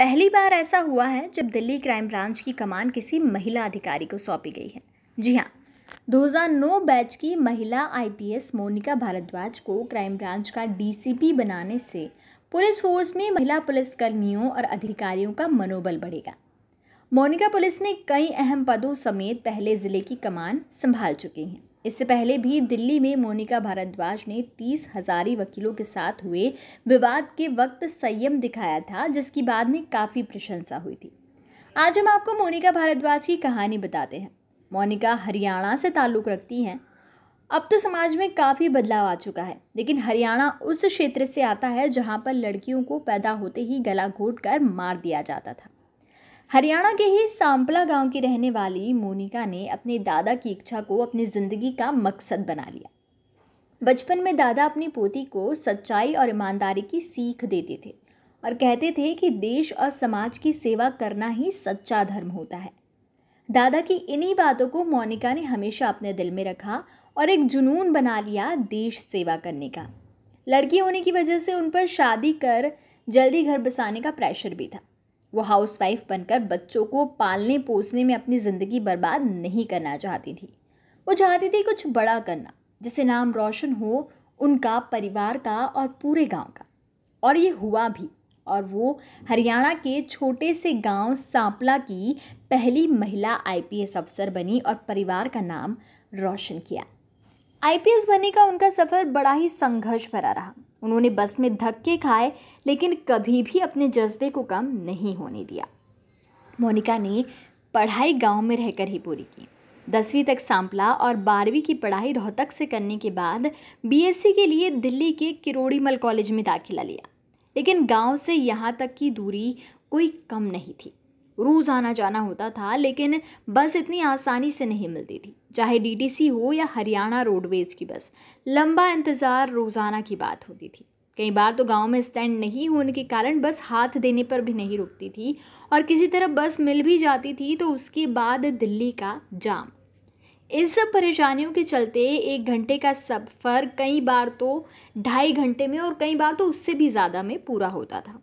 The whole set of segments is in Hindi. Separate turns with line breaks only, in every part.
पहली बार ऐसा हुआ है जब दिल्ली क्राइम ब्रांच की कमान किसी महिला अधिकारी को सौंपी गई है जी हाँ 2009 बैच की महिला आईपीएस मोनिका भारद्वाज को क्राइम ब्रांच का डीसीपी बनाने से पुलिस फोर्स में महिला पुलिसकर्मियों और अधिकारियों का मनोबल बढ़ेगा मोनिका पुलिस में कई अहम पदों समेत पहले ज़िले की कमान संभाल चुकी हैं इससे पहले भी दिल्ली में मोनिका भारद्वाज ने तीस हजारी वकीलों के साथ हुए विवाद के वक्त संयम दिखाया था जिसकी बाद में काफ़ी प्रशंसा हुई थी आज हम आपको मोनिका भारद्वाज की कहानी बताते हैं मोनिका हरियाणा से ताल्लुक़ रखती हैं अब तो समाज में काफ़ी बदलाव आ चुका है लेकिन हरियाणा उस क्षेत्र से आता है जहाँ पर लड़कियों को पैदा होते ही गला घोट कर मार दिया जाता था हरियाणा के ही सांपला गांव की रहने वाली मोनिका ने अपने दादा की इच्छा को अपनी ज़िंदगी का मकसद बना लिया बचपन में दादा अपनी पोती को सच्चाई और ईमानदारी की सीख देते थे और कहते थे कि देश और समाज की सेवा करना ही सच्चा धर्म होता है दादा की इन्हीं बातों को मोनिका ने हमेशा अपने दिल में रखा और एक जुनून बना लिया देश सेवा करने का लड़की होने की वजह से उन पर शादी कर जल्दी घर बसाने का प्रेशर भी था वो हाउसवाइफ बनकर बच्चों को पालने पोसने में अपनी ज़िंदगी बर्बाद नहीं करना चाहती थी वो चाहती थी कुछ बड़ा करना जिसे नाम रोशन हो उनका परिवार का और पूरे गांव का और ये हुआ भी और वो हरियाणा के छोटे से गांव सांपला की पहली महिला आईपीएस अफसर बनी और परिवार का नाम रोशन किया आईपीएस बनने का उनका सफ़र बड़ा ही संघर्ष भरा रहा उन्होंने बस में धक्के खाए लेकिन कभी भी अपने जज्बे को कम नहीं होने दिया मोनिका ने पढ़ाई गांव में रहकर ही पूरी की दसवीं तक सांपला और बारहवीं की पढ़ाई रोहतक से करने के बाद बीएससी के लिए दिल्ली के किरोड़ीमल कॉलेज में दाखिला लिया लेकिन गांव से यहाँ तक की दूरी कोई कम नहीं थी रोज़ आना जाना होता था लेकिन बस इतनी आसानी से नहीं मिलती थी चाहे डीटीसी हो या हरियाणा रोडवेज़ की बस लंबा इंतज़ार रोज़ाना की बात होती थी कई बार तो गांव में स्टैंड नहीं होने के कारण बस हाथ देने पर भी नहीं रुकती थी और किसी तरह बस मिल भी जाती थी तो उसके बाद दिल्ली का जाम इन सब परेशानियों के चलते एक घंटे का सफ़र कई बार तो ढाई घंटे में और कई बार तो उससे भी ज़्यादा में पूरा होता था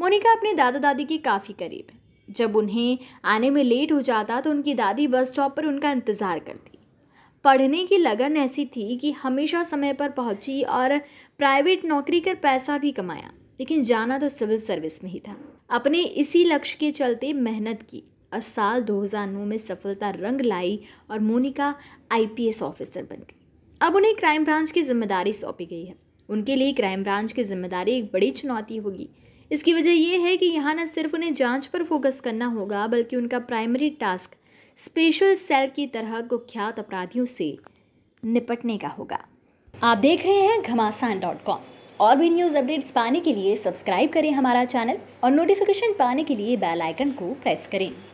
मोनिका अपने दादा दादी के काफ़ी करीब है जब उन्हें आने में लेट हो जाता तो उनकी दादी बस स्टॉप पर उनका इंतज़ार करती पढ़ने की लगन ऐसी थी कि हमेशा समय पर पहुंची और प्राइवेट नौकरी कर पैसा भी कमाया लेकिन जाना तो सिविल सर्विस में ही था अपने इसी लक्ष्य के चलते मेहनत की और साल 2009 में सफलता रंग लाई और मोनिका आईपीएस ऑफिसर बन गई अब उन्हें क्राइम ब्रांच की जिम्मेदारी सौंपी गई है उनके लिए क्राइम ब्रांच की जिम्मेदारी एक बड़ी चुनौती होगी इसकी वजह यह है कि यहाँ न सिर्फ उन्हें जांच पर फोकस करना होगा बल्कि उनका प्राइमरी टास्क स्पेशल सेल की तरह कुख्यात अपराधियों से निपटने का होगा आप देख रहे हैं घमासान डॉट कॉम और भी न्यूज़ अपडेट्स पाने के लिए सब्सक्राइब करें हमारा चैनल और नोटिफिकेशन पाने के लिए बेल आइकन को प्रेस करें